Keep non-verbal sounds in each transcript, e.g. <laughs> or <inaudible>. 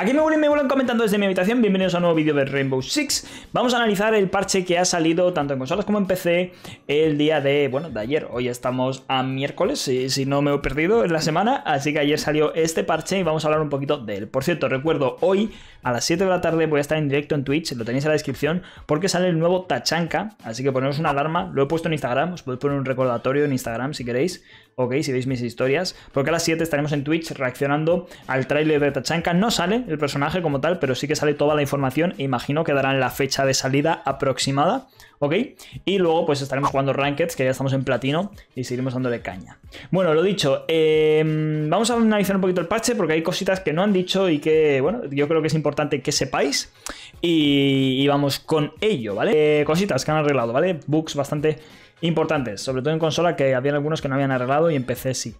Aquí me vuelven, comentando desde mi habitación, bienvenidos a un nuevo vídeo de Rainbow Six. Vamos a analizar el parche que ha salido tanto en consolas como en PC el día de, bueno, de ayer. Hoy estamos a miércoles, si, no me he perdido en la semana, así que ayer salió este parche y vamos a hablar un poquito de él. Por cierto, recuerdo, hoy a las 7 de la tarde voy a estar en directo en Twitch, lo tenéis en la descripción, porque sale el nuevo Tachanka, así que ponemos una alarma, lo he puesto en Instagram, os podéis poner un recordatorio en Instagram si queréis, ok, si veis mis historias, porque a las 7 estaremos en Twitch reaccionando al tráiler de Tachanka, no sale el personaje como tal, pero sí que sale toda la información e imagino que darán la fecha de salida aproximada, ¿ok? Y luego pues estaremos jugando Rankeds, que ya estamos en platino, y seguiremos dándole caña. Bueno, lo dicho, em, vamos a analizar un poquito el parche porque hay cositas que no han dicho y que, bueno, yo creo que es importante que sepáis y, vamos con ello, ¿vale? Eh, cositas que han arreglado, ¿vale? Bugs bastante importantes, sobre todo en consola que habían algunos que no habían arreglado y en PC sí.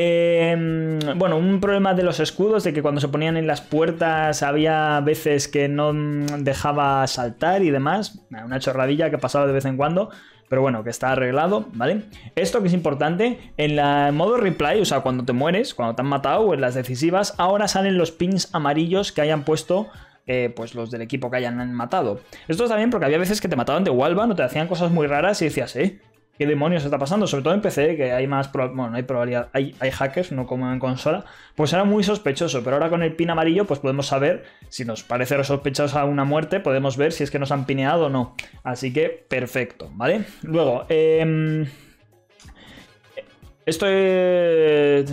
Em, bueno, un problema de los escudos, de que cuando se ponían en las puertas había veces que no dejaba saltar y demás. Una chorradilla que pasaba de vez en cuando pero bueno, que está arreglado, ¿vale? Esto que es importante, en la modo replay, o sea, cuando te mueres, cuando te han matado o en las decisivas, ahora salen los pins amarillos que hayan puesto eh, pues los del equipo que hayan matado. Esto está bien porque había veces que te mataban de Walban no te hacían cosas muy raras y decías, eh, qué demonios está pasando, sobre todo en PC, que hay más, bueno, hay probabilidad, hay, hay, hackers, no como en consola, pues era muy sospechoso, pero ahora con el pin amarillo pues podemos saber si nos parece sospechosa una muerte, podemos ver si es que nos han pineado o no, así que perfecto, ¿vale? Luego, eh... Esto es...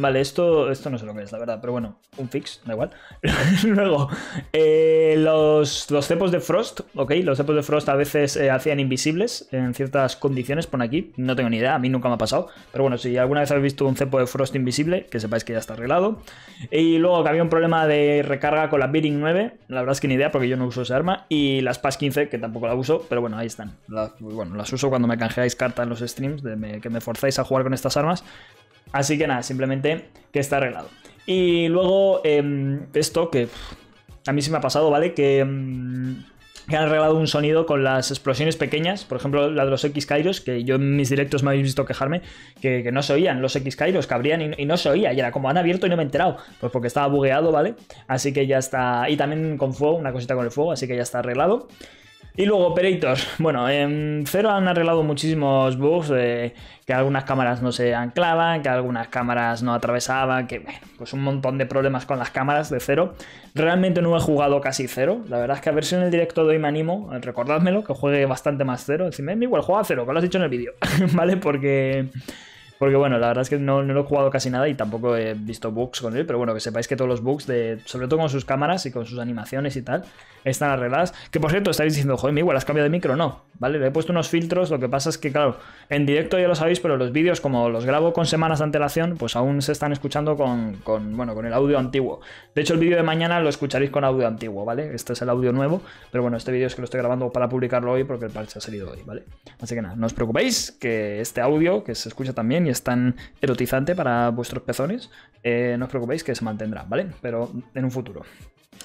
Vale, esto, no sé lo que es, la verdad, pero bueno, un fix, da igual. <laughs> Luego, eh, los, cepos de Frost, ok, los cepos de Frost a veces eh, hacían invisibles en ciertas condiciones, por aquí, no tengo ni idea, a mí nunca me ha pasado, pero bueno, si alguna vez habéis visto un cepo de Frost invisible, que sepáis que ya está arreglado. Y luego que había un problema de recarga con la Beating 9, la verdad es que ni idea porque yo no uso esa arma, y las PAS 15, que tampoco la uso, pero bueno, ahí están. bueno, las uso cuando me canjeáis cartas en los streams, que me forzáis a jugar con estas armas. Así que nada, simplemente que está arreglado. Y luego em, esto que a mí sí me ha pasado, ¿vale? Em, que, han arreglado un sonido con las explosiones pequeñas, por ejemplo la de los X Kairos, que yo en mis directos me habéis visto quejarme, que, no se oían los X Kairos, que abrían y, y, no se oía, y era como han abierto y no me he enterado, pues porque estaba bugueado, ¿vale? Así que ya está, y también con fuego, una cosita con el fuego, así que ya está arreglado. Y luego operators. <laughs> Bueno, en cero han arreglado muchísimos bugs, eh, que algunas cámaras no se anclaban, que algunas cámaras no atravesaban, que bueno, pues un montón de problemas con las cámaras de cero Realmente no he jugado casi cero La verdad es que a ver si en el directo de hoy me animo, eh, recordádmelo, que juegue bastante más Cero, Decime, igual juega cero como lo has dicho en el vídeo, <laughs> ¿vale? Porque... Porque bueno, la verdad es que no, lo he jugado casi nada y tampoco he visto bugs con él, pero bueno, que sepáis que todos los bugs, de, sobre todo con sus cámaras y con sus animaciones y tal, están arregladas. Que por cierto, estáis diciendo, joder, igual has cambiado de micro, no, ¿vale? Le he puesto unos filtros, lo que pasa es que, claro, en directo ya lo sabéis, pero los vídeos, como los grabo con semanas de antelación, pues aún se están escuchando con, bueno, con el audio antiguo. De hecho, el vídeo de mañana lo escucharéis con audio antiguo, ¿vale? Este es el audio nuevo, pero bueno, este vídeo es que lo estoy grabando para publicarlo hoy porque el parche ha salido hoy, ¿vale? Así que nada, no os preocupéis que este audio, que se escucha también y es tan erotizante para vuestros pezones, eh, no os preocupéis que se mantendrá, ¿vale? Pero en un futuro.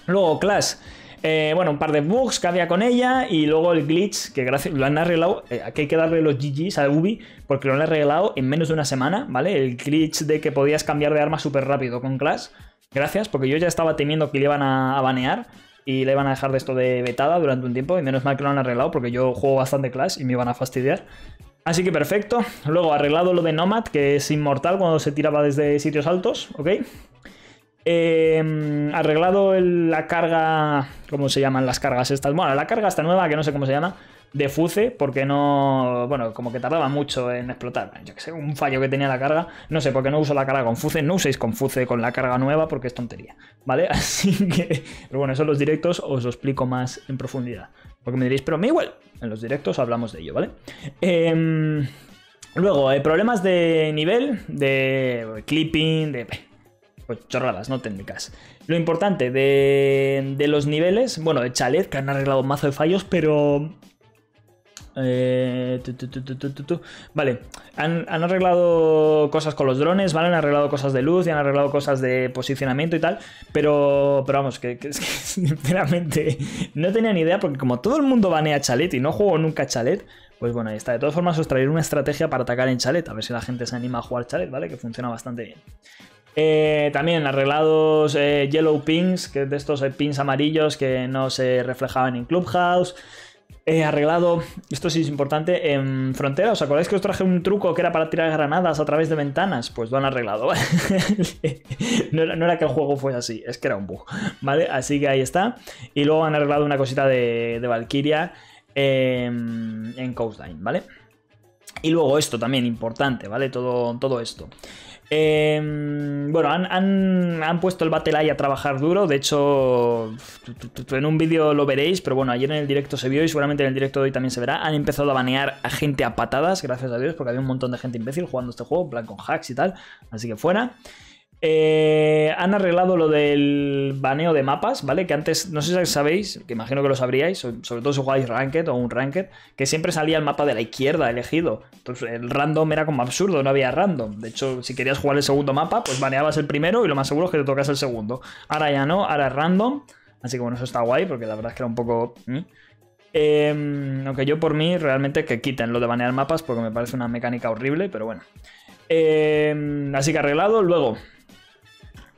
Luego, Clash. Eh, bueno, un par de bugs que había con ella y luego el glitch, que gracias, lo han arreglado, aquí eh, hay que darle los GGs a Ubi porque lo han arreglado en menos de una semana, ¿vale? El glitch de que podías cambiar de arma súper rápido con Clash, gracias, porque yo ya estaba temiendo que le iban a, banear y le iban a dejar de esto de vetada durante un tiempo y menos mal que lo han arreglado porque yo juego bastante Clash y me iban a fastidiar. Así que perfecto. Luego arreglado lo de Nomad, que es inmortal cuando se tiraba desde sitios altos, ¿ok? Eh, arreglado la carga. ¿Cómo se llaman las cargas estas? Bueno, la carga esta nueva, que no sé cómo se llama. De Fuce, porque no. Bueno, como que tardaba mucho en explotar. Yo que sé, un fallo que tenía la carga. No sé, porque no uso la carga con Fuce. No uséis con Fuce con la carga nueva, porque es tontería. ¿Vale? <laughs> Así que. Pero bueno, eso en los directos os lo explico más en profundidad. Porque me diréis, pero me igual. En los directos hablamos de ello, ¿vale? Em, luego, eh, problemas de nivel, de clipping, de pues chorradas, no técnicas. Lo importante de, los niveles, bueno, de Chalet, que han arreglado un mazo de fallos, pero... Eh, vale, han, arreglado cosas con los drones, ¿vale? Han arreglado cosas de luz y han arreglado cosas de posicionamiento y tal. Pero, pero vamos, que, <laughs> sinceramente no tenía ni idea porque como todo el mundo banea chalet y no juego nunca chalet, pues bueno, ahí está. De todas formas os una estrategia para atacar en chalet, a ver si la gente se anima a jugar chalet, ¿vale? Que funciona bastante bien. Eh, también arreglados eh, Yellow Pins, que de estos eh, pins amarillos que no se reflejaban en Clubhouse. arreglado, esto sí es importante, en frontera. ¿Os acordáis que os traje un truco que era para tirar granadas a través de ventanas? Pues lo han arreglado. <laughs> no, era, no, era, que el juego fuese así, es que era un bug. ¿Vale? Así que ahí está. Y luego han arreglado una cosita de, de Valkyria em, en Coastline, ¿vale? Y luego esto también, importante, ¿vale? Todo, todo esto. Em, bueno, han, han, puesto el Battle Eye a trabajar duro. De hecho, en un vídeo lo veréis, pero bueno, ayer en el directo se vio y seguramente en el directo de hoy también se verá. Han empezado a banear a gente a patadas, gracias a Dios, porque había un montón de gente imbécil jugando este juego, plan con hacks y tal. Así que fuera. Eh, han arreglado lo del baneo de mapas, ¿vale? Que antes, no sé si sabéis, que imagino que lo sabríais, sobre todo si jugáis Ranked o un Ranked, que siempre salía el mapa de la izquierda elegido. Entonces el random era como absurdo, no había random. De hecho, si querías jugar el segundo mapa, pues baneabas el primero y lo más seguro es que te tocas el segundo. Ahora ya no, ahora es random. Así que bueno, eso está guay, porque la verdad es que era un poco... Em, aunque yo por mí realmente que quiten lo de banear mapas porque me parece una mecánica horrible, pero bueno. Em, así que arreglado. Luego,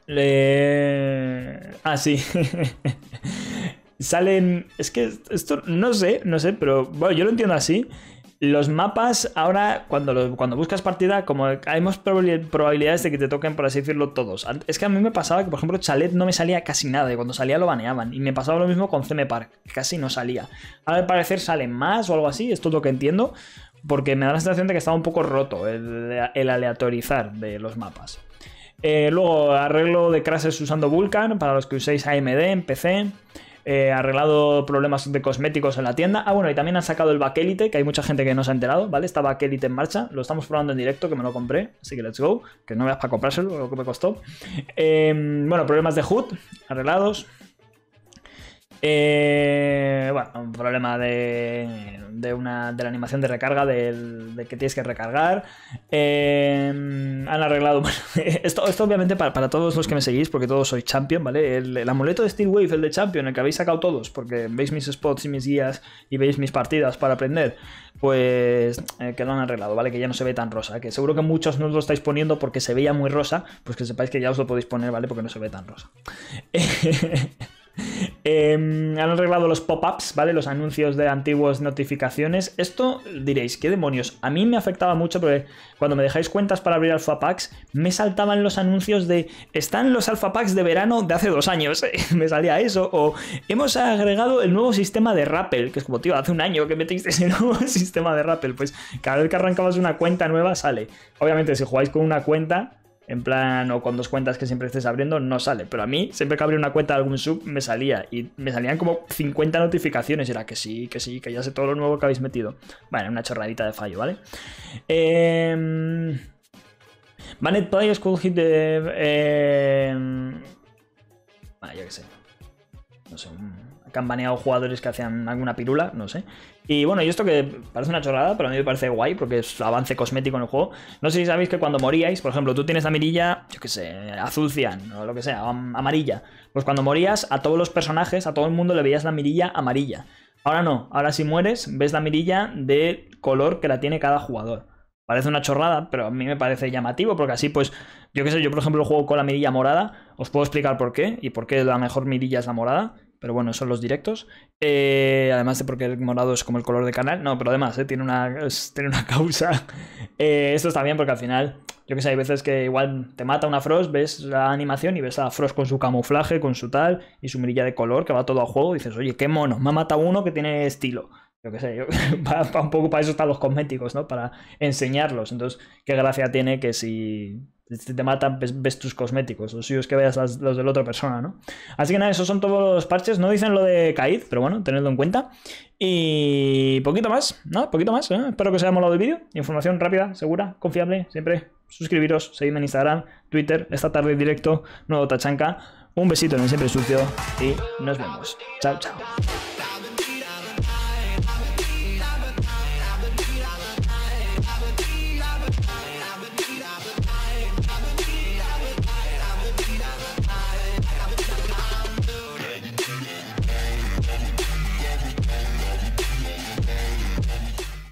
le Ah, sí. <laughs> Salen. Es que esto no sé, no sé, pero bueno, yo lo entiendo así. Los mapas, ahora, cuando, cuando buscas partida, como hay más probabilidades de que te toquen, por así decirlo, todos. Es que a mí me pasaba que, por ejemplo, Chalet no me salía casi nada, y cuando salía lo baneaban. Y me pasaba lo mismo con CM Park, casi no salía. Ahora al parecer salen más o algo así, esto es lo que entiendo, porque me da la sensación de que estaba un poco roto el aleatorizar de los mapas. Eh, luego, arreglo de crashes usando Vulkan para los que uséis AMD en PC. Eh, arreglado problemas de cosméticos en la tienda. Ah, bueno, y también han sacado el Bakelite, que hay mucha gente que no se ha enterado, ¿vale? Está Bakelite en marcha, lo estamos probando en directo, que me lo compré, así que let's go, que no veas para comprárselo, lo que me costó. Eh, bueno, problemas de HUD arreglados. Eh, bueno, un problema de, de, una, de la animación de recarga, de que tienes que recargar. Eh, han arreglado. <laughs> Bueno, esto, esto obviamente para, todos los que me seguís, porque todos sois champion, ¿vale? El, amuleto de Steel Wave, el de champion, el que habéis sacado todos, porque veis mis spots y mis guías y veis mis partidas para aprender, pues eh, que lo han arreglado, ¿vale? Que ya no se ve tan rosa. Que seguro que muchos no lo estáis poniendo porque se veía muy rosa, pues que sepáis que ya os lo podéis poner, ¿vale? Porque no se ve tan rosa. <laughs> Em, han arreglado los pop-ups, ¿vale? Los anuncios de antiguas notificaciones. Esto diréis, ¿qué demonios? A mí me afectaba mucho porque cuando me dejáis cuentas para abrir alfa packs, me saltaban los anuncios de están los alfa packs de verano de hace dos años. <laughs> me salía eso. O hemos agregado el nuevo sistema de Rappel, que es como, tío, hace un año que metiste ese <laughs> nuevo sistema de Rappel. Pues cada vez que arrancabas una cuenta nueva sale. Obviamente, si jugáis con una cuenta, en plan, o con dos cuentas que siempre estés abriendo, no sale. Pero a mí, siempre que abrí una cuenta de algún sub, me salía. Y me salían como 50 notificaciones. Y era que sí, que sí, que ya sé todo lo nuevo que habéis metido. Bueno, una chorradita de fallo, ¿vale? Eh... Em, Banet Players school, hit de. Eh... Ah, ya qué sé. No sé. Mm que jugadores que hacían alguna pirula, no sé. Y bueno, y esto que parece una chorrada, pero a mí me parece guay porque es avance cosmético en el juego. No sé si sabéis que cuando moríais, por ejemplo, tú tienes la mirilla, yo qué sé, azul o lo que sea, amarilla. Pues cuando morías, a todos los personajes, a todo el mundo le veías la mirilla amarilla. Ahora no, ahora si mueres, ves la mirilla de color que la tiene cada jugador. Parece una chorrada, pero a mí me parece llamativo porque así, pues, yo qué sé, yo por ejemplo juego con la mirilla morada, os puedo explicar por qué y por qué la mejor mirilla es la morada pero bueno, son los directos. Eh, además de porque el morado es como el color de canal. No, pero además, eh, tiene, una, tiene una <laughs> causa. Eh, esto está bien porque al final, yo que sé, hay veces que igual te mata una Frost, ves la animación y ves a Frost con su camuflaje, con su tal y su mirilla de color que va todo a juego. Y dices, oye, qué mono, me ha matado uno que tiene estilo. Yo que sé, <laughs> un poco para eso están los cosméticos, ¿no? Para enseñarlos. Entonces, qué gracia tiene que si si te matan, ves, tus cosméticos. si suyos que veas los de la otra persona, ¿no? Así que nada, esos son todos los parches. No dicen lo de Caid, pero bueno, tenedlo en cuenta. Y poquito más, ¿no? Poquito más. ¿eh? Espero que os haya molado el vídeo. Información rápida, segura, confiable, siempre. Suscribiros, seguidme en Instagram, Twitter, esta tarde directo, nuevo Tachanca. Un besito en el siempre sucio y nos vemos. Chao, chao.